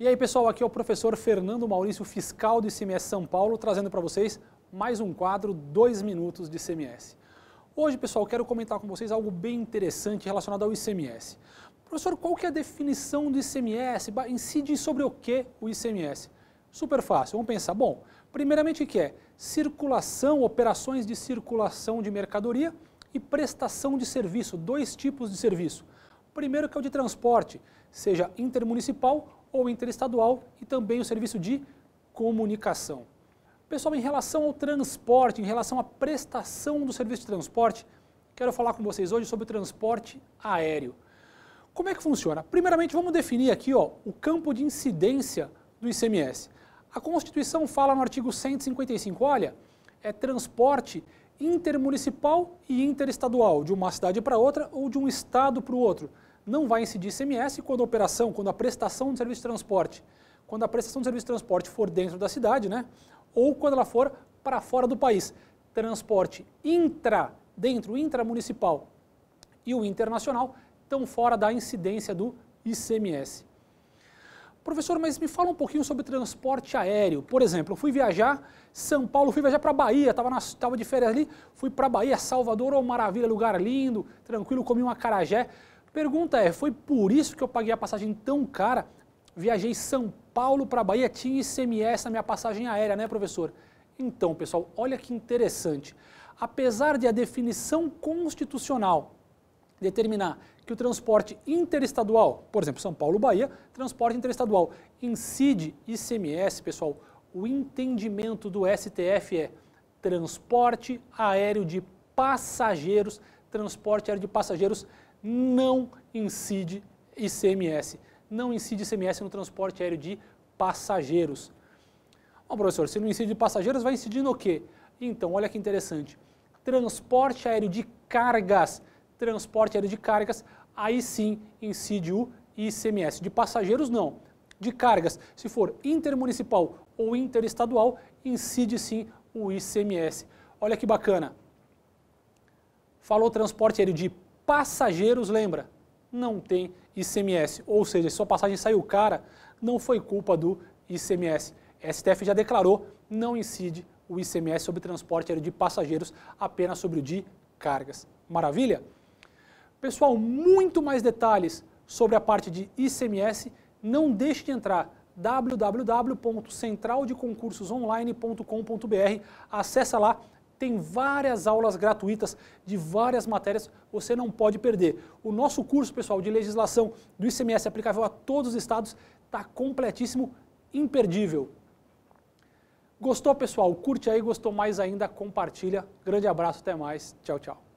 E aí, pessoal, aqui é o professor Fernando Maurício, fiscal do ICMS São Paulo, trazendo para vocês mais um quadro, dois minutos de ICMS. Hoje, pessoal, quero comentar com vocês algo bem interessante relacionado ao ICMS. Professor, qual que é a definição do ICMS? Incide sobre o que o ICMS? Super fácil, vamos pensar. Bom, primeiramente o que é? Circulação, operações de circulação de mercadoria e prestação de serviço, dois tipos de serviço. Primeiro que é o de transporte, seja intermunicipal ou interestadual e também o serviço de comunicação. Pessoal, em relação ao transporte, em relação à prestação do serviço de transporte, quero falar com vocês hoje sobre o transporte aéreo. Como é que funciona? Primeiramente, vamos definir aqui ó, o campo de incidência do ICMS. A Constituição fala no artigo 155, olha, é transporte intermunicipal e interestadual, de uma cidade para outra ou de um estado para o outro não vai incidir ICMS quando a operação, quando a prestação de serviço de transporte, quando a prestação de serviço de transporte for dentro da cidade, né? Ou quando ela for para fora do país. Transporte intra, dentro, intramunicipal e o internacional estão fora da incidência do ICMS. Professor, mas me fala um pouquinho sobre transporte aéreo. Por exemplo, eu fui viajar São Paulo, fui viajar para Bahia, estava tava de férias ali, fui para Bahia, Salvador, oh, maravilha, lugar lindo, tranquilo, comi um acarajé. Pergunta é: foi por isso que eu paguei a passagem tão cara? Viajei São Paulo para Bahia, tinha ICMS na minha passagem aérea, né, professor? Então, pessoal, olha que interessante. Apesar de a definição constitucional determinar que o transporte interestadual, por exemplo, São Paulo-Bahia, transporte interestadual, incide ICMS, pessoal, o entendimento do STF é transporte aéreo de passageiros transporte aéreo de passageiros não incide ICMS. Não incide ICMS no transporte aéreo de passageiros. Bom, professor, se não incide de passageiros, vai incidir no quê? Então, olha que interessante. Transporte aéreo de cargas. Transporte aéreo de cargas, aí sim incide o ICMS. De passageiros, não. De cargas, se for intermunicipal ou interestadual, incide sim o ICMS. Olha que bacana. Falou transporte aéreo de passageiros, lembra? Não tem ICMS. Ou seja, se sua passagem saiu cara, não foi culpa do ICMS. STF já declarou, não incide o ICMS sobre transporte aéreo de passageiros, apenas sobre o de cargas. Maravilha? Pessoal, muito mais detalhes sobre a parte de ICMS, não deixe de entrar www.centraldeconcursosonline.com.br. acessa lá tem várias aulas gratuitas de várias matérias, você não pode perder. O nosso curso, pessoal, de legislação do ICMS aplicável a todos os estados está completíssimo, imperdível. Gostou, pessoal? Curte aí, gostou mais ainda, compartilha. Grande abraço, até mais. Tchau, tchau.